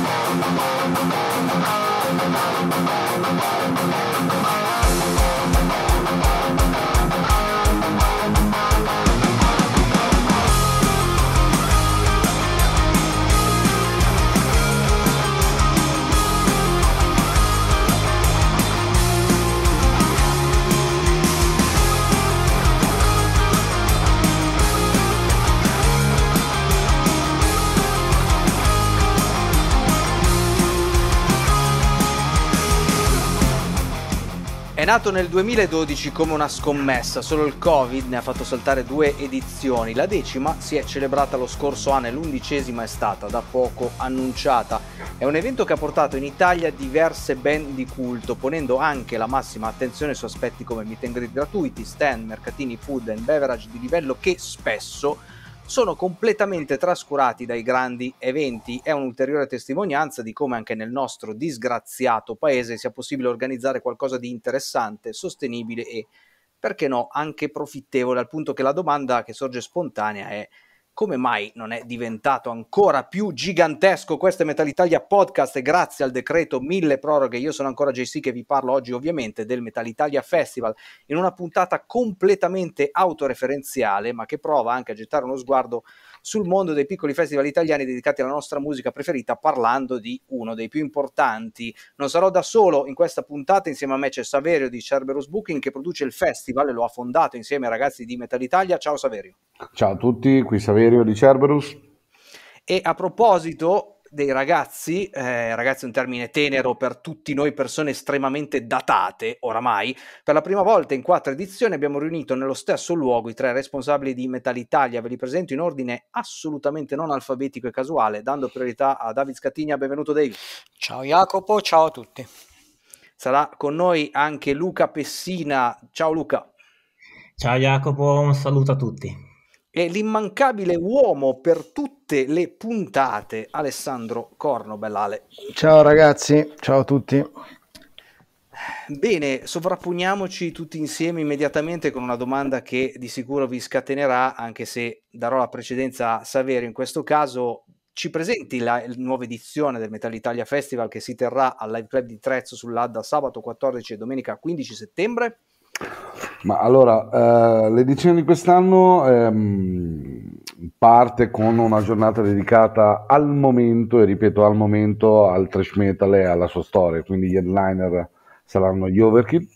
Thank nato nel 2012 come una scommessa, solo il Covid ne ha fatto saltare due edizioni. La decima si è celebrata lo scorso anno e l'undicesima è stata da poco annunciata. È un evento che ha portato in Italia diverse band di culto, ponendo anche la massima attenzione su aspetti come meet and greet gratuiti, stand, mercatini, food and beverage di livello che spesso sono completamente trascurati dai grandi eventi. È un'ulteriore testimonianza di come anche nel nostro disgraziato paese sia possibile organizzare qualcosa di interessante, sostenibile e, perché no, anche profittevole, al punto che la domanda che sorge spontanea è come mai non è diventato ancora più gigantesco questo Metal Italia Podcast grazie al decreto mille proroghe io sono ancora JC che vi parlo oggi ovviamente del Metal Italia Festival in una puntata completamente autoreferenziale ma che prova anche a gettare uno sguardo sul mondo dei piccoli festival italiani dedicati alla nostra musica preferita parlando di uno dei più importanti. Non sarò da solo in questa puntata, insieme a me c'è Saverio di Cerberus Booking che produce il festival e lo ha fondato insieme ai ragazzi di Metal Italia. Ciao Saverio. Ciao a tutti, qui Saverio di Cerberus. E a proposito, dei ragazzi, eh, ragazzi è un termine tenero per tutti noi persone estremamente datate oramai, per la prima volta in quattro edizioni abbiamo riunito nello stesso luogo i tre responsabili di Metal Italia, ve li presento in ordine assolutamente non alfabetico e casuale, dando priorità a David Scatigna, benvenuto David. Ciao Jacopo, ciao a tutti. Sarà con noi anche Luca Pessina, ciao Luca. Ciao Jacopo, un saluto a tutti è l'immancabile uomo per tutte le puntate, Alessandro Corno Bellale. Ciao ragazzi, ciao a tutti. Bene, sovrapponiamoci tutti insieme immediatamente con una domanda che di sicuro vi scatenerà, anche se darò la precedenza a Saverio in questo caso. Ci presenti la, la nuova edizione del Metal Italia Festival che si terrà al Live Club di Trezzo sull'Adda sabato 14 e domenica 15 settembre? Ma allora, eh, l'edizione di quest'anno ehm, parte con una giornata dedicata al momento, e ripeto al momento, al trash metal e alla sua storia, quindi gli headliner saranno gli Overkill,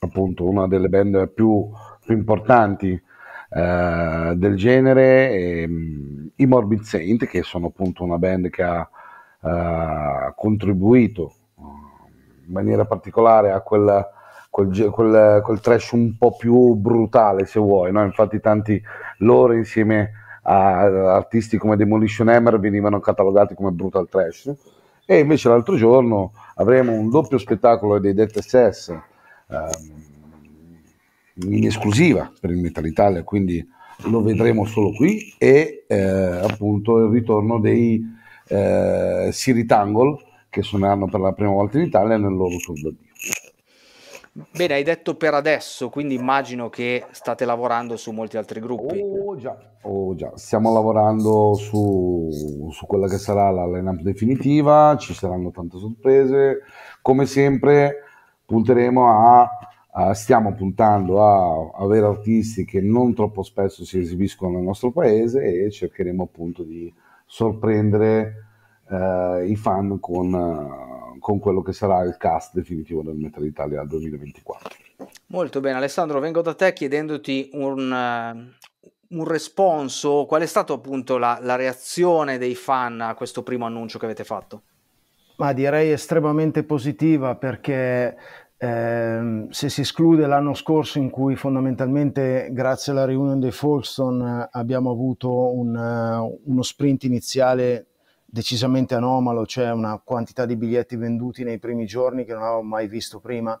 appunto una delle band più, più importanti eh, del genere, e, ehm, mh, i Morbid Saint, che sono appunto una band che ha eh, contribuito eh, in maniera particolare a quella Col, col, col, trash un po' più brutale se vuoi, no? infatti tanti loro insieme a artisti come Demolition Hammer venivano catalogati come brutal trash e invece l'altro giorno avremo un doppio spettacolo dei Dead SS ehm, in esclusiva per il Metal Italia, quindi lo vedremo solo qui e eh, appunto il ritorno dei eh, Tangle che suoneranno per la prima volta in Italia nel loro tour d'addio. Bene, hai detto per adesso, quindi immagino che state lavorando su molti altri gruppi. Oh già, oh, già. stiamo lavorando su, su, quella che sarà la lineup definitiva, ci saranno tante sorprese. Come sempre punteremo a, a stiamo puntando a avere artisti che non troppo spesso si esibiscono nel nostro paese e cercheremo appunto di sorprendere eh, i fan con... Uh, con quello che sarà il cast definitivo del Metal Italia 2024. Molto bene Alessandro, vengo da te chiedendoti un, eh, un responso, qual è stata appunto la, la reazione dei fan a questo primo annuncio che avete fatto? Ma direi estremamente positiva perché eh, se si esclude l'anno scorso in cui fondamentalmente grazie alla reunion dei Folkestone abbiamo avuto un, eh, uno sprint iniziale decisamente anomalo, c'è una quantità di biglietti venduti nei primi giorni che non avevo mai visto prima,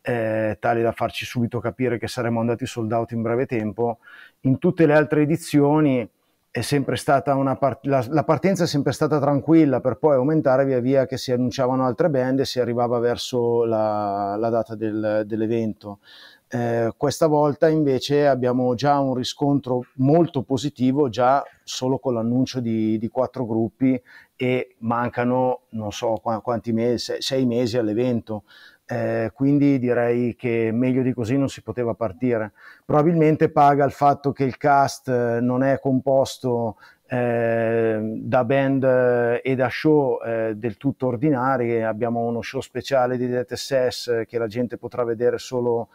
eh, tali da farci subito capire che saremmo andati sold out in breve tempo. In tutte le altre edizioni è sempre stata una part- la, la, partenza è sempre stata tranquilla per poi aumentare via via che si annunciavano altre band e si arrivava verso la, la data del, dell'evento. Eh, questa volta invece abbiamo già un riscontro molto positivo già solo con l'annuncio di, di quattro gruppi e mancano non so quanti mesi, sei mesi all'evento. Eh, quindi direi che meglio di così non si poteva partire. Probabilmente paga il fatto che il cast eh, non è composto eh, da band eh, e da show eh, del tutto ordinari, abbiamo uno show speciale di DTSS che la gente potrà vedere solo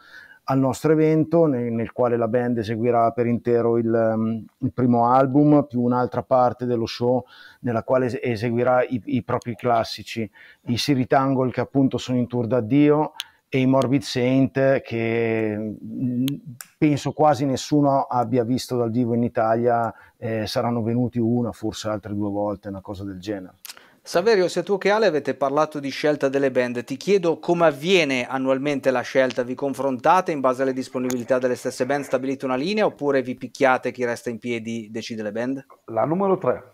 al nostro evento nel, nel quale la band eseguirà per intero il, mm, il, primo album più un'altra parte dello show nella quale eseguirà i, i propri classici, i Siri Tangle che appunto sono in tour d'addio e i Morbid Saint che mm, penso quasi nessuno abbia visto dal vivo in Italia, eh, saranno venuti una, forse altre due volte, una cosa del genere. Saverio, sia tu che Ale avete parlato di scelta delle band, ti chiedo come avviene annualmente la scelta, vi confrontate in base alle disponibilità delle stesse band, stabilite una linea oppure vi picchiate chi resta in piedi decide le band? La numero 3.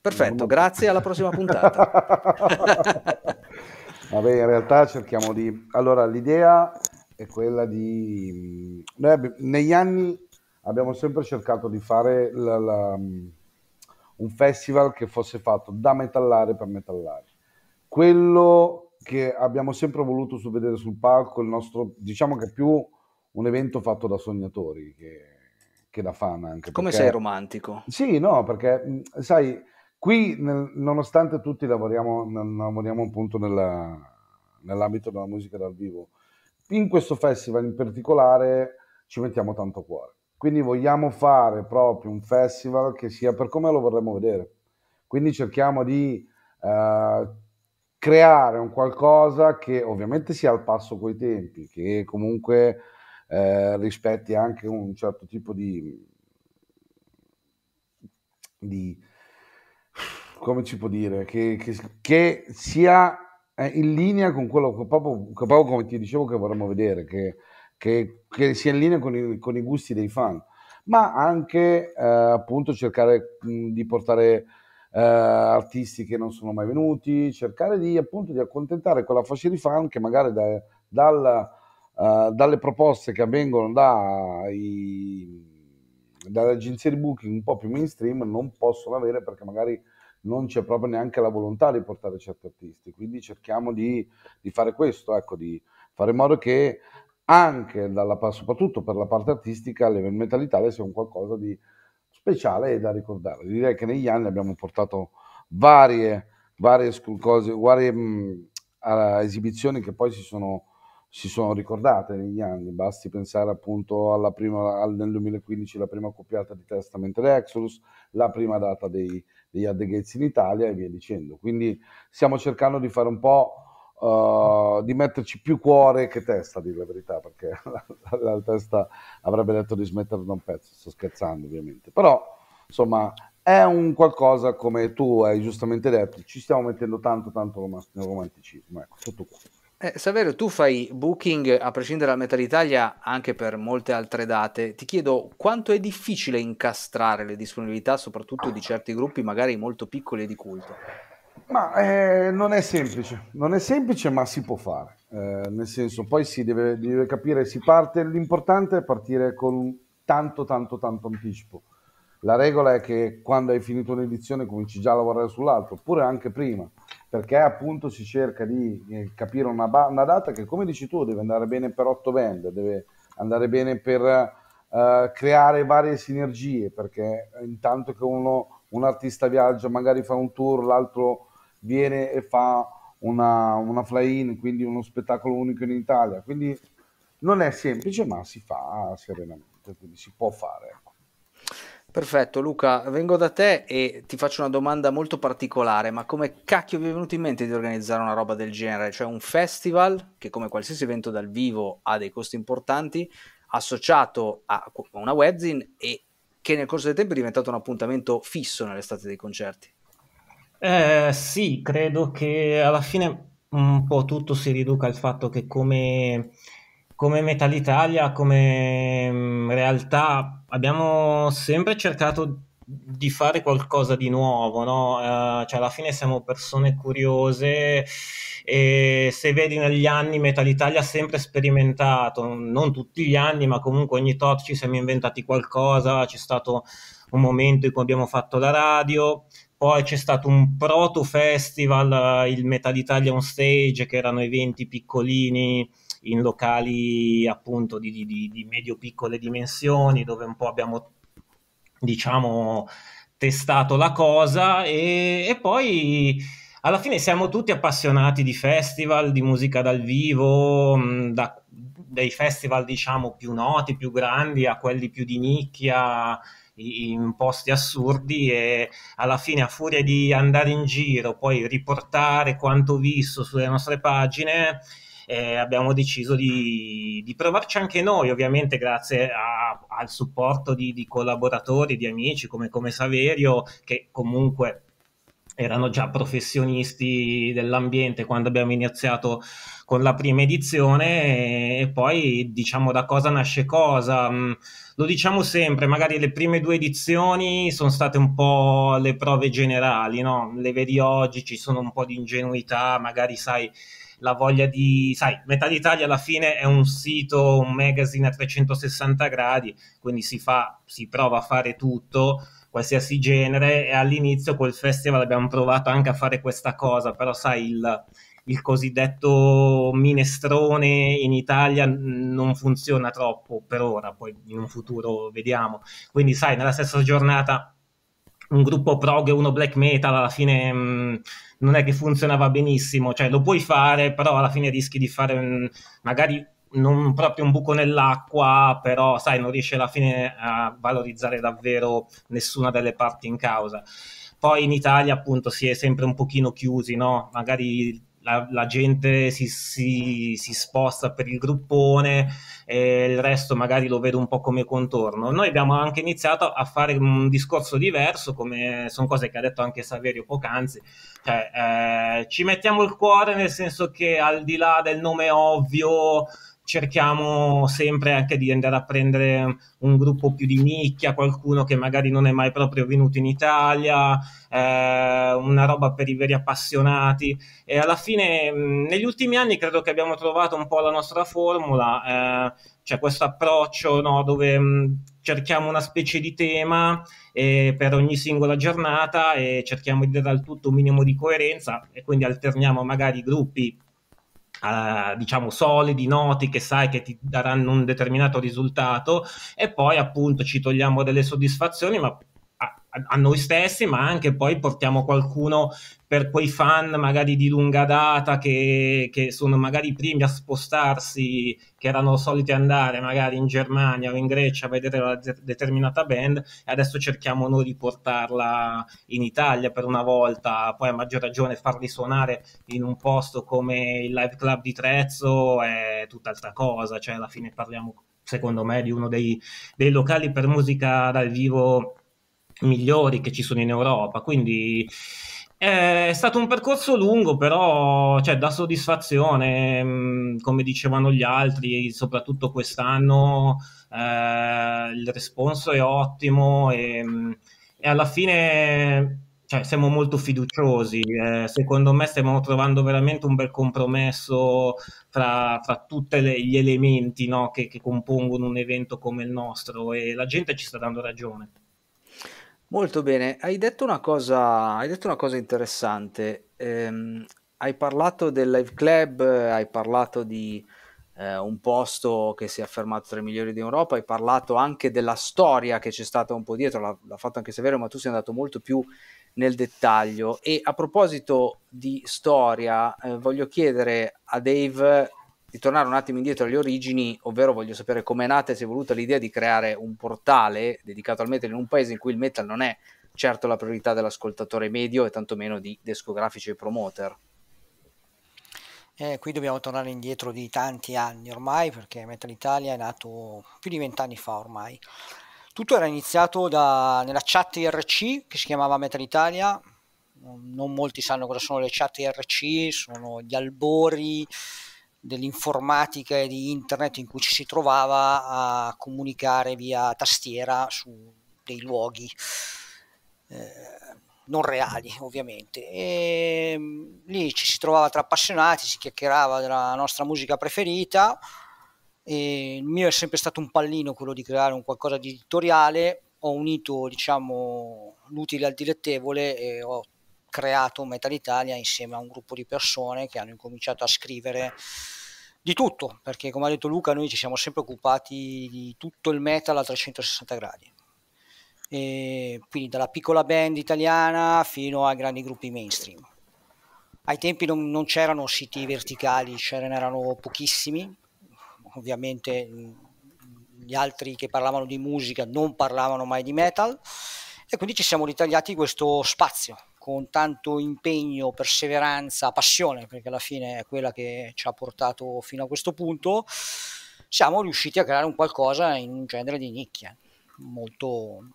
Perfetto, numero... grazie, alla prossima puntata. Vabbè, in realtà cerchiamo di... Allora, l'idea è quella di... Noi negli anni abbiamo sempre cercato di fare la... la un festival che fosse fatto da metallare per metallare. Quello che abbiamo sempre voluto vedere sul palco, il nostro, diciamo che è più un evento fatto da sognatori che, che da fan. Anche Come perché... sei romantico? Sì, no, perché sai, qui nel, nonostante tutti lavoriamo, lavoriamo appunto nella, nell'ambito della musica dal vivo, in questo festival in particolare ci mettiamo tanto cuore quindi vogliamo fare proprio un festival che sia per come lo vorremmo vedere. Quindi cerchiamo di eh, creare un qualcosa che ovviamente sia al passo coi tempi, che comunque eh, rispetti anche un certo tipo di, di come ci può dire, che, che, che sia eh, in linea con quello che proprio, che proprio, come ti dicevo che vorremmo vedere, che che, che in linea con i, con i, gusti dei fan, ma anche eh, appunto cercare di portare eh, artisti che non sono mai venuti, cercare di appunto di accontentare quella fascia di fan che magari da, dal, uh, dalle proposte che avvengono dai dalle agenzie di booking un po' più mainstream non possono avere perché magari non c'è proprio neanche la volontà di portare certi artisti. Quindi cerchiamo di, di fare questo, ecco, di fare in modo che anche dalla, soprattutto per la parte artistica, l'evento Italia sia un qualcosa di speciale e da ricordare. Direi che negli anni abbiamo portato varie, varie, cose, varie mh, mm, esibizioni che poi si sono, si sono, ricordate negli anni. Basti pensare appunto alla prima, al, nel 2015 la prima coppiata di Testament e Exodus, la prima data dei, degli At in Italia e via dicendo. Quindi stiamo cercando di fare un po' uh, di metterci più cuore che testa, a dire la verità, perché la, la, testa avrebbe detto di smettere da un pezzo, sto scherzando ovviamente, però insomma è un qualcosa come tu hai giustamente detto, ci stiamo mettendo tanto tanto rom- romanticismo, ecco, tutto qua. Eh, Saverio, tu fai booking a prescindere dal Metal Italia anche per molte altre date. Ti chiedo quanto è difficile incastrare le disponibilità, soprattutto di certi gruppi, magari molto piccoli e di culto. Ma eh, non è semplice, non è semplice, ma si può fare. Eh, nel senso, poi si deve, deve capire, si parte, l'importante è partire con tanto, tanto, tanto anticipo. La regola è che quando hai finito un'edizione cominci già a lavorare sull'altro, oppure anche prima, perché appunto si cerca di eh, capire una, ba- una, data che, come dici tu, deve andare bene per otto band, deve andare bene per uh, creare varie sinergie, perché intanto che uno, un artista viaggia, magari fa un tour, l'altro viene e fa una, una fly-in, quindi uno spettacolo unico in Italia. Quindi non è semplice, ma si fa serenamente, quindi si può fare. Ecco. Perfetto, Luca, vengo da te e ti faccio una domanda molto particolare, ma come cacchio vi è venuto in mente di organizzare una roba del genere? Cioè un festival che come qualsiasi evento dal vivo ha dei costi importanti, associato a una webzine e che nel corso del tempo è diventato un appuntamento fisso nell'estate dei concerti. Eh, sì, credo che alla fine un po' tutto si riduca al fatto che come, come Metal Italia, come mm, realtà, abbiamo sempre cercato di fare qualcosa di nuovo, no? Uh, cioè alla fine siamo persone curiose e se vedi negli anni Metal Italia ha sempre sperimentato, non tutti gli anni, ma comunque ogni tot ci siamo inventati qualcosa, c'è stato un momento in cui abbiamo fatto la radio, poi c'è stato un proto festival, eh, il Metal Italia on Stage, che erano eventi piccolini in locali appunto di, di, di medio-piccole dimensioni, dove un po' abbiamo, diciamo, testato la cosa e, e poi alla fine siamo tutti appassionati di festival, di musica dal vivo, mm, da, dai festival diciamo più noti, più grandi a quelli più di nicchia in posti assurdi e alla fine a furia di andare in giro, poi riportare quanto visto sulle nostre pagine, eh, abbiamo deciso di, di, provarci anche noi, ovviamente grazie a, al supporto di, di, collaboratori, di amici come, come Saverio, che comunque erano già professionisti dell'ambiente quando abbiamo iniziato con la prima edizione e poi diciamo da cosa nasce cosa. Mm, lo diciamo sempre, magari le prime due edizioni sono state un po' le prove generali, no? Le vedi oggi, ci sono un po' di ingenuità, magari sai la voglia di, sai, Metà d'Italia alla fine è un sito, un magazine a 360 gradi, quindi si fa, si prova a fare tutto qualsiasi genere e all'inizio col festival abbiamo provato anche a fare questa cosa, però sai il, il cosiddetto minestrone in Italia non funziona troppo per ora, poi in un futuro vediamo. Quindi sai, nella stessa giornata un gruppo prog e uno black metal alla fine mh, mm, non è che funzionava benissimo, cioè lo puoi fare, però alla fine rischi di fare mh, magari non proprio un buco nell'acqua, però sai, non riesce alla fine a valorizzare davvero nessuna delle parti in causa. Poi in Italia appunto si è sempre un pochino chiusi, no? Magari la, la, gente si, si, si, sposta per il gruppone e il resto magari lo vedo un po' come contorno. Noi abbiamo anche iniziato a fare un discorso diverso, come sono cose che ha detto anche Saverio poc'anzi, cioè, eh, ci mettiamo il cuore nel senso che al di là del nome ovvio cerchiamo sempre anche di andare a prendere un gruppo più di nicchia, qualcuno che magari non è mai proprio venuto in Italia, eh, una roba per i veri appassionati. E alla fine, mm, negli ultimi anni, credo che abbiamo trovato un po' la nostra formula, eh, cioè questo approccio no, dove mh, mm, cerchiamo una specie di tema eh, per ogni singola giornata e cerchiamo di dare al tutto un minimo di coerenza e quindi alterniamo magari gruppi uh, diciamo solidi, noti, che sai che ti daranno un determinato risultato e poi appunto ci togliamo delle soddisfazioni, ma a noi stessi, ma anche poi portiamo qualcuno per quei fan magari di lunga data che, che, sono magari i primi a spostarsi, che erano soliti andare magari in Germania o in Grecia a vedere una determinata band e adesso cerchiamo noi di portarla in Italia per una volta, poi a maggior ragione farli suonare in un posto come il Live Club di Trezzo è tutt'altra cosa, cioè alla fine parliamo secondo me di uno dei, dei locali per musica dal vivo migliori che ci sono in Europa. Quindi eh, è stato un percorso lungo, però cioè, da soddisfazione, mm, come dicevano gli altri, soprattutto quest'anno eh, il responso è ottimo e, mm, e alla fine cioè, siamo molto fiduciosi. Eh, secondo me stiamo trovando veramente un bel compromesso fra, fra tutti gli elementi no, che, che compongono un evento come il nostro e la gente ci sta dando ragione. Molto bene, hai detto una cosa, hai detto una cosa interessante. Ehm, hai parlato del live club, hai parlato di eh, un posto che si è affermato tra i migliori d'Europa, hai parlato anche della storia che c'è stata un po' dietro, l'ha, l'ha fatto anche Severo, ma tu sei andato molto più nel dettaglio. E a proposito di storia, eh, voglio chiedere a Dave di tornare un attimo indietro alle origini, ovvero voglio sapere come è nata e si è voluta l'idea di creare un portale dedicato al metal in un paese in cui il metal non è certo la priorità dell'ascoltatore medio e tantomeno di discografici e promoter. Eh, qui dobbiamo tornare indietro di tanti anni ormai perché Metal Italia è nato più di vent'anni fa ormai. Tutto era iniziato da, nella chat IRC che si chiamava Metal Italia, non molti sanno cosa sono le chat IRC, sono gli albori dell'informatica e di internet in cui ci si trovava a comunicare via tastiera su dei luoghi eh, non reali ovviamente e mm, lì ci si trovava tra appassionati si chiacchierava della nostra musica preferita e il mio è sempre stato un pallino quello di creare un qualcosa di editoriale ho unito diciamo l'utile al dilettevole e ho creato Metal Italia insieme a un gruppo di persone che hanno incominciato a scrivere di tutto, perché come ha detto Luca noi ci siamo sempre occupati di tutto il metal a 360 gradi. E quindi dalla piccola band italiana fino ai grandi gruppi mainstream. Ai tempi non, non c'erano siti verticali, ce n'erano pochissimi, ovviamente gli altri che parlavano di musica non parlavano mai di metal e quindi ci siamo ritagliati questo spazio con tanto impegno, perseveranza, passione, perché alla fine è quella che ci ha portato fino a questo punto, siamo riusciti a creare un qualcosa in un genere di nicchia. Molto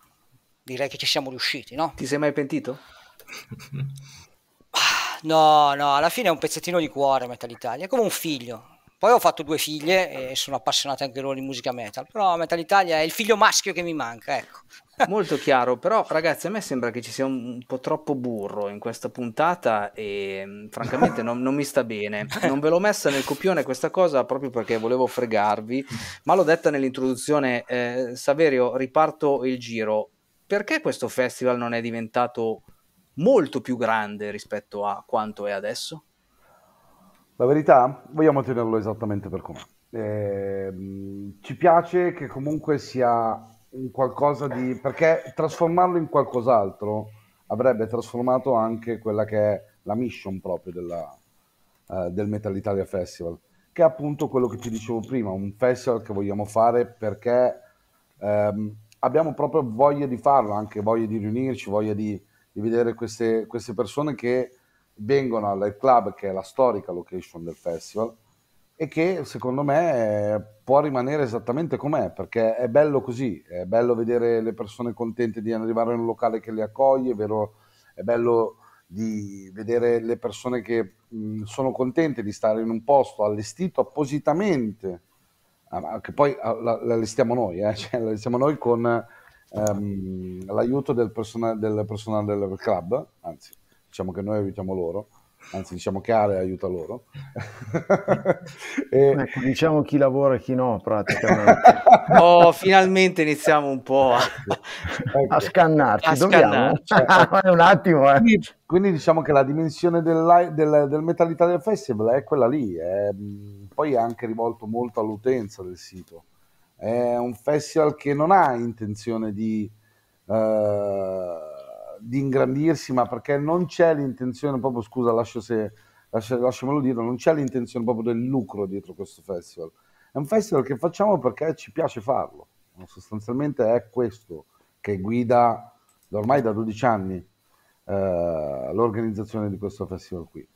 direi che ci siamo riusciti, no? Ti sei mai pentito? Ah, no, no, alla fine è un pezzettino di cuore Metal Italia, è come un figlio, poi ho fatto due figlie e sono appassionate anche loro di musica metal, però Metal Italia è il figlio maschio che mi manca, ecco. Molto chiaro, però ragazzi a me sembra che ci sia un po' troppo burro in questa puntata e mm, francamente non, non mi sta bene. Non ve l'ho messa nel copione questa cosa proprio perché volevo fregarvi, ma l'ho detta nell'introduzione. Eh, Saverio, riparto il giro. Perché questo festival non è diventato molto più grande rispetto a quanto è adesso? La verità, vogliamo tenerlo esattamente per com'è. Eh, ci piace che comunque sia un qualcosa di... perché trasformarlo in qualcos'altro avrebbe trasformato anche quella che è la mission proprio della, eh, del Metal Italia Festival, che è appunto quello che ti dicevo prima, un festival che vogliamo fare perché ehm, abbiamo proprio voglia di farlo, anche voglia di riunirci, voglia di, di vedere queste, queste persone che vengono al club che è la storica location del festival e che secondo me può rimanere esattamente com'è perché è bello così, è bello vedere le persone contente di arrivare in un locale che le accoglie, è, vero, è bello di vedere le persone che mh, sono contente di stare in un posto allestito appositamente, ah, che poi ah, l'allestiamo noi, eh? cioè, l'allestiamo noi con ehm, l'aiuto del, persona, del personale del club, anzi diciamo che noi aiutiamo loro, anzi diciamo che Ale aiuta loro. e... ecco, diciamo chi lavora e chi no praticamente. oh, finalmente iniziamo un po' a, ecco. a scannarci, a dobbiamo. Scannarci. un attimo. Eh. Quindi, quindi, diciamo che la dimensione del, del, del Metallica del Festival è quella lì, è, mm, poi è anche rivolto molto all'utenza del sito. È un festival che non ha intenzione di... Eh, di ingrandirsi, ma perché non c'è l'intenzione, proprio scusa, lascio se, lascia, lasciamelo dire, non c'è l'intenzione proprio del lucro dietro questo festival. È un festival che facciamo perché ci piace farlo. Sostanzialmente è questo che guida ormai da 12 anni eh, l'organizzazione di questo festival qui.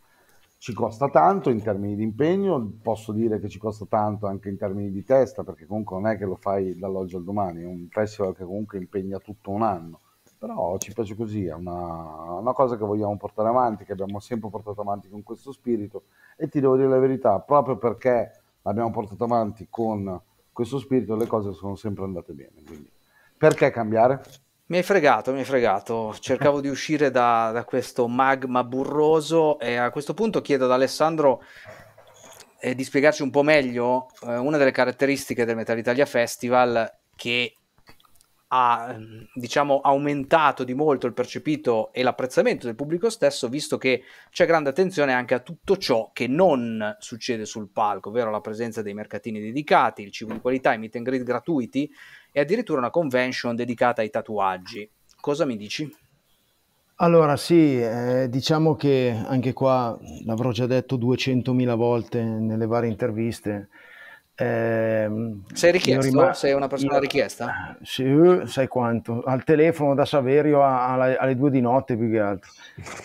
Ci costa tanto in termini di impegno, posso dire che ci costa tanto anche in termini di testa, perché comunque non è che lo fai dall'oggi al domani, è un festival che comunque impegna tutto un anno però ci piace così, è una, una, cosa che vogliamo portare avanti, che abbiamo sempre portato avanti con questo spirito e ti devo dire la verità, proprio perché l'abbiamo portato avanti con questo spirito le cose sono sempre andate bene, quindi perché cambiare? Mi hai fregato, mi hai fregato, cercavo di uscire da, da questo magma burroso e a questo punto chiedo ad Alessandro eh, di spiegarci un po' meglio eh, una delle caratteristiche del Metal Italia Festival che ha ehm, diciamo, aumentato di molto il percepito e l'apprezzamento del pubblico stesso, visto che c'è grande attenzione anche a tutto ciò che non succede sul palco, ovvero la presenza dei mercatini dedicati, il cibo di qualità, i meet and greet gratuiti e addirittura una convention dedicata ai tatuaggi. Cosa mi dici? Allora sì, eh, diciamo che anche qua l'avrò già detto 200.000 volte nelle varie interviste eh, sei richiesto? Rimasto, sei una persona io, richiesta? Ah, sì, sai quanto, al telefono da Saverio a, a, alle due di notte più che altro.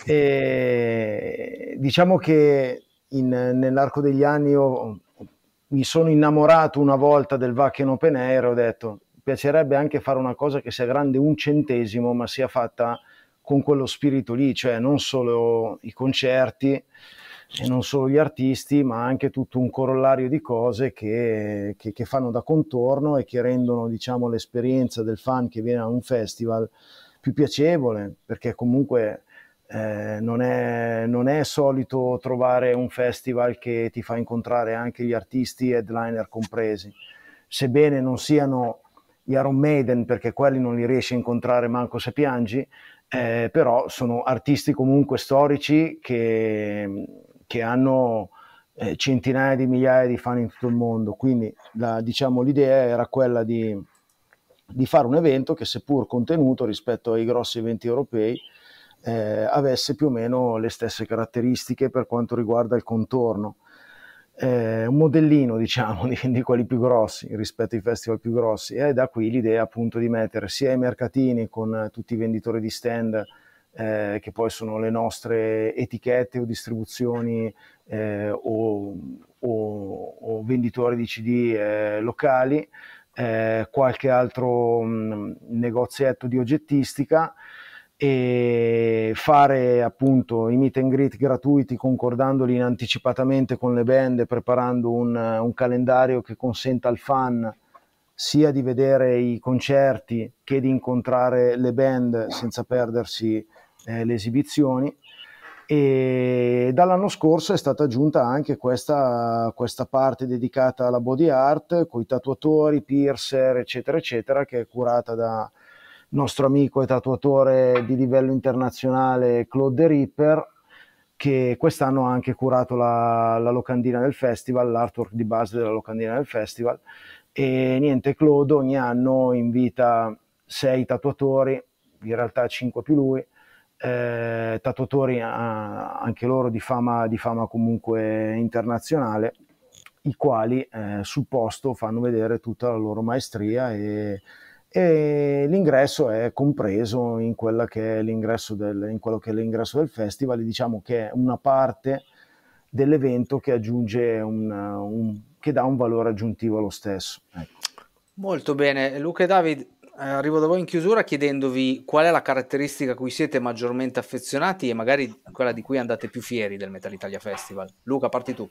e, diciamo che in, nell'arco degli anni ho, mi sono innamorato una volta del Wacken Open Air, ho detto piacerebbe anche fare una cosa che sia grande un centesimo ma sia fatta con quello spirito lì, cioè non solo i concerti, e non solo gli artisti, ma anche tutto un corollario di cose che, che, che fanno da contorno e che rendono diciamo, l'esperienza del fan che viene a un festival più piacevole, perché comunque eh, non, è, non, è, solito trovare un festival che ti fa incontrare anche gli artisti headliner compresi, sebbene non siano gli Iron Maiden, perché quelli non li riesci a incontrare manco se piangi, eh, però sono artisti comunque storici che che hanno eh, centinaia di migliaia di fan in tutto il mondo. Quindi la, diciamo, l'idea era quella di, di, fare un evento che seppur contenuto rispetto ai grossi eventi europei eh, avesse più o meno le stesse caratteristiche per quanto riguarda il contorno. Eh, un modellino diciamo di, di, quelli più grossi rispetto ai festival più grossi e da qui l'idea appunto di mettere sia i mercatini con tutti i venditori di stand eh, che poi sono le nostre etichette o distribuzioni eh, o, o, o, venditori di CD eh, locali, eh, qualche altro mh, mm, negozietto di oggettistica e fare appunto i meet and greet gratuiti concordandoli anticipatamente con le band preparando un, un calendario che consenta al fan sia di vedere i concerti che di incontrare le band senza perdersi eh, le esibizioni. E dall'anno scorso è stata aggiunta anche questa, questa parte dedicata alla body art, con i tatuatori, piercer, eccetera, eccetera, che è curata da nostro amico e tatuatore di livello internazionale Claude De Ripper, che quest'anno ha anche curato la, la locandina del festival, l'artwork di base della locandina del festival e niente, Claude ogni anno invita sei tatuatori, in realtà cinque più lui, eh, tatuatori a, eh, anche loro di fama, di fama, comunque internazionale, i quali eh, sul posto fanno vedere tutta la loro maestria e, e l'ingresso è compreso in, che è del, in quello che è l'ingresso del festival, diciamo che è una parte dell'evento che aggiunge un, un, che dà un valore aggiuntivo allo stesso. Ecco. Molto bene, Luca e David, eh, arrivo da voi in chiusura chiedendovi qual è la caratteristica a cui siete maggiormente affezionati e magari quella di cui andate più fieri del Metal Italia Festival. Luca, parti tu.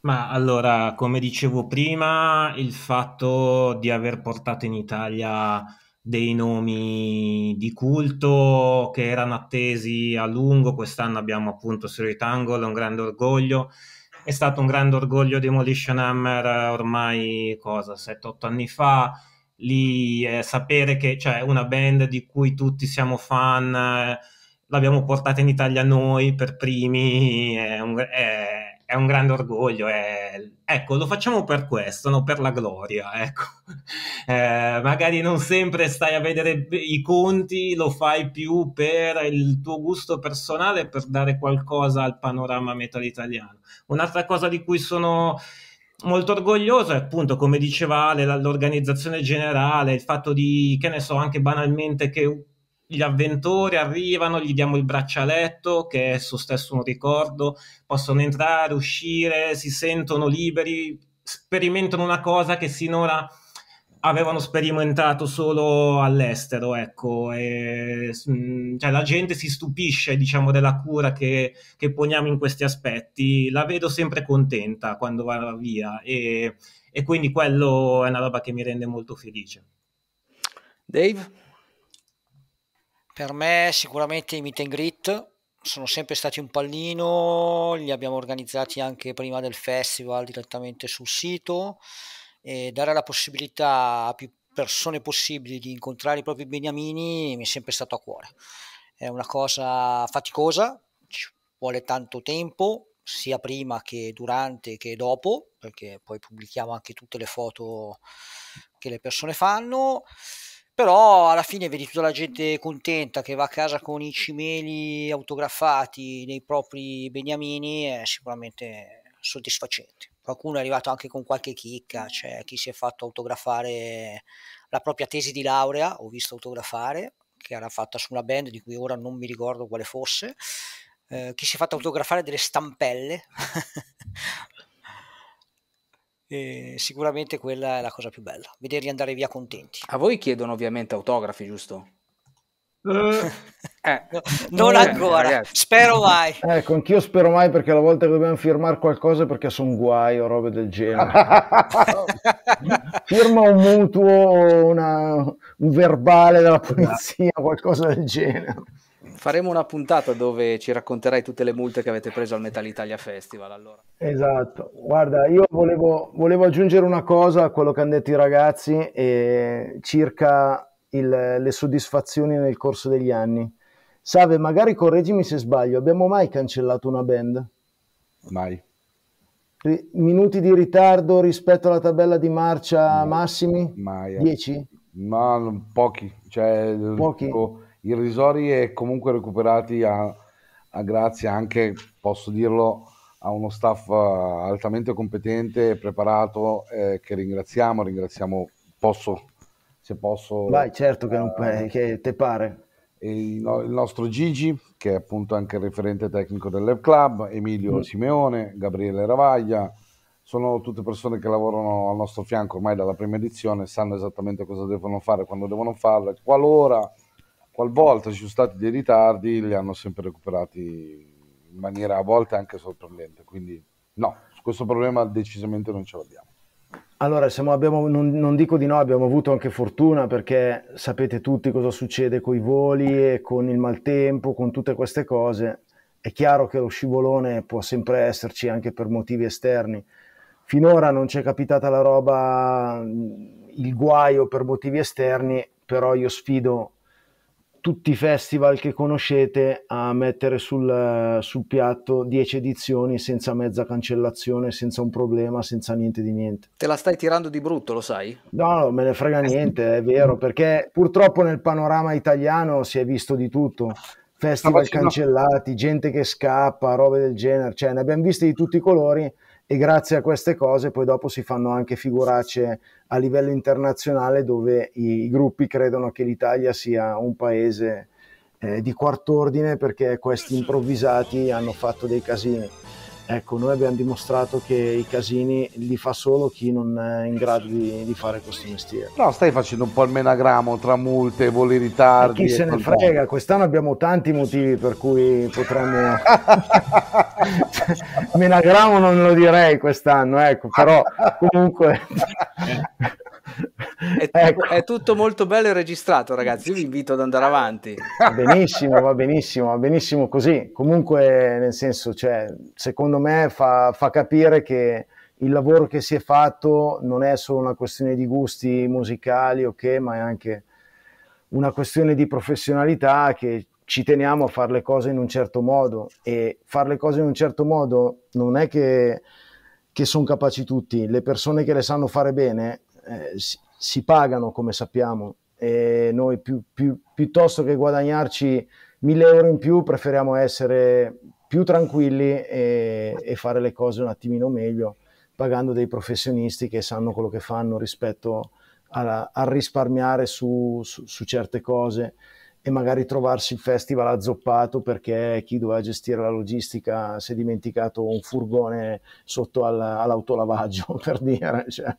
Ma allora, come dicevo prima, il fatto di aver portato in Italia dei nomi di culto che erano attesi a lungo, quest'anno abbiamo appunto su Rectangle, un grande orgoglio, è stato un grande orgoglio Demolition Hammer ormai cosa, 7-8 anni fa, lì eh, sapere che c'è cioè, una band di cui tutti siamo fan, eh, l'abbiamo portata in Italia noi per primi, è, un, è è un grande orgoglio. È... Ecco, lo facciamo per questo, no? per la gloria. Ecco. Eh, magari non sempre stai a vedere i conti, lo fai più per il tuo gusto personale, per dare qualcosa al panorama metal italiano. Un'altra cosa di cui sono molto orgoglioso è appunto, come diceva Ale, l'organizzazione generale, il fatto di, che ne so, anche banalmente che gli avventori arrivano, gli diamo il braccialetto, che è esso stesso un ricordo, possono entrare, uscire, si sentono liberi, sperimentano una cosa che sinora avevano sperimentato solo all'estero, ecco, e, mm, cioè, la gente si stupisce, diciamo, della cura che, che, poniamo in questi aspetti, la vedo sempre contenta quando va via e, e quindi quello è una roba che mi rende molto felice. Dave? Per me sicuramente i meet and greet sono sempre stati un pallino, li abbiamo organizzati anche prima del festival direttamente sul sito e dare la possibilità a più persone possibili di incontrare i propri beniamini mi è sempre stato a cuore. È una cosa faticosa, ci vuole tanto tempo, sia prima che durante che dopo, perché poi pubblichiamo anche tutte le foto che le persone fanno però alla fine vedi tutta la gente contenta che va a casa con i cimeli autografati dei propri beniamini è sicuramente soddisfacente qualcuno è arrivato anche con qualche chicca cioè chi si è fatto autografare la propria tesi di laurea ho visto autografare che era fatta su una band di cui ora non mi ricordo quale fosse eh, chi si è fatto autografare delle stampelle eh, sicuramente quella è la cosa più bella, vederli andare via contenti. A voi chiedono ovviamente autografi, giusto? Eh. eh. No, non eh, ancora, ragazzi. spero mai. Ecco, anch'io spero mai perché la volta che dobbiamo firmare qualcosa è perché sono guai o robe del genere. Firma un mutuo, una, un verbale della polizia, qualcosa del genere faremo una puntata dove ci racconterai tutte le multe che avete preso al Metal Italia Festival. Allora. Esatto, guarda, io volevo, volevo aggiungere una cosa a quello che hanno detto i ragazzi eh, circa il, le soddisfazioni nel corso degli anni. Save, magari correggimi se sbaglio, abbiamo mai cancellato una band? Mai. Minuti di ritardo rispetto alla tabella di marcia massimi? Mai. 10? Ma pochi. Cioè, pochi. Tipo, irrisori e comunque recuperati a, a grazie anche, posso dirlo, a uno staff eh, altamente competente e preparato eh, che ringraziamo, ringraziamo, posso, se posso... Vai, certo che, non, eh, che te pare. Il, il, nostro Gigi, che è appunto anche il referente tecnico del Club, Emilio mm. Simeone, Gabriele Ravaglia, sono tutte persone che lavorano al nostro fianco ormai dalla prima edizione, sanno esattamente cosa devono fare, quando devono farlo, qualora qualvolta ci sono stati dei ritardi, li hanno sempre recuperati in maniera a volte anche sorprendente. Quindi no, questo problema decisamente non ce l'abbiamo. Allora, siamo, abbiamo, non, non, dico di no, abbiamo avuto anche fortuna perché sapete tutti cosa succede con i voli e con il maltempo, con tutte queste cose. È chiaro che lo scivolone può sempre esserci anche per motivi esterni. Finora non ci è capitata la roba, il guaio per motivi esterni, però io sfido tutti i festival che conoscete a mettere sul, eh, sul piatto 10 edizioni senza mezza cancellazione, senza un problema, senza niente di niente. Te la stai tirando di brutto, lo sai? No, no me ne frega niente, è vero, perché purtroppo nel panorama italiano si è visto di tutto. Festival ah, cancellati, gente che scappa, robe del genere, cioè ne abbiamo visti di tutti i colori e grazie a queste cose poi dopo si fanno anche figuracce a livello internazionale dove i gruppi credono che l'Italia sia un paese eh, di quarto ordine perché questi improvvisati hanno fatto dei casini. Ecco, noi abbiamo dimostrato che i casini li fa solo chi non è in grado di, di fare questo mestiere. No, stai facendo un po' il menagramo tra multe, voli ritardi. E chi e se ne frega, quest'anno abbiamo tanti motivi per cui potremmo... menagramo non lo direi quest'anno, ecco, però comunque... Eh. È, ecco. è, tutto molto bello e registrato, ragazzi. Io vi invito ad andare avanti. Va benissimo, va benissimo, va benissimo così. Comunque, nel senso, cioè, secondo me fa, fa capire che il lavoro che si è fatto non è solo una questione di gusti musicali, ok, ma è anche una questione di professionalità che ci teniamo a fare le cose in un certo modo e fare le cose in un certo modo non è che, che sono capaci tutti, le persone che le sanno fare bene eh, si, si, pagano, come sappiamo, e noi più, più, piuttosto che guadagnarci mille euro in più preferiamo essere più tranquilli e, e fare le cose un attimino meglio, pagando dei professionisti che sanno quello che fanno rispetto a, a risparmiare su, su, su certe cose e magari trovarsi il festival azzoppato perché chi doveva gestire la logistica si è dimenticato un furgone sotto al, all'autolavaggio, per dire. Cioè.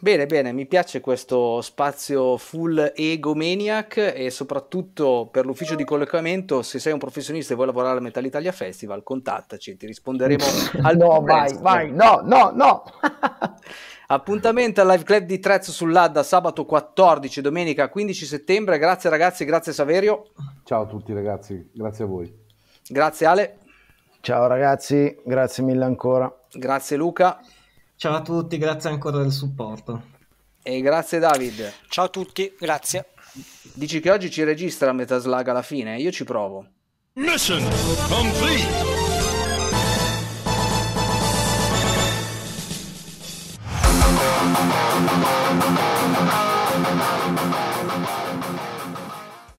Bene, bene, mi piace questo spazio full egomaniac e soprattutto per l'ufficio di collocamento, se sei un professionista e vuoi lavorare alla Metal Italia Festival, contattaci, ti risponderemo al No, vai, vai, no, no, no. Appuntamento al Live Club di Trezzo sull'Adda sabato 14, domenica 15 settembre. Grazie ragazzi, grazie Saverio. Ciao a tutti ragazzi, grazie a voi. Grazie Ale. Ciao ragazzi, grazie mille ancora. Grazie Luca. Ciao a tutti, grazie ancora del supporto. E grazie David. Ciao a tutti, grazie. Dici che oggi ci registra Metaslag alla fine, io ci provo. Mission complete!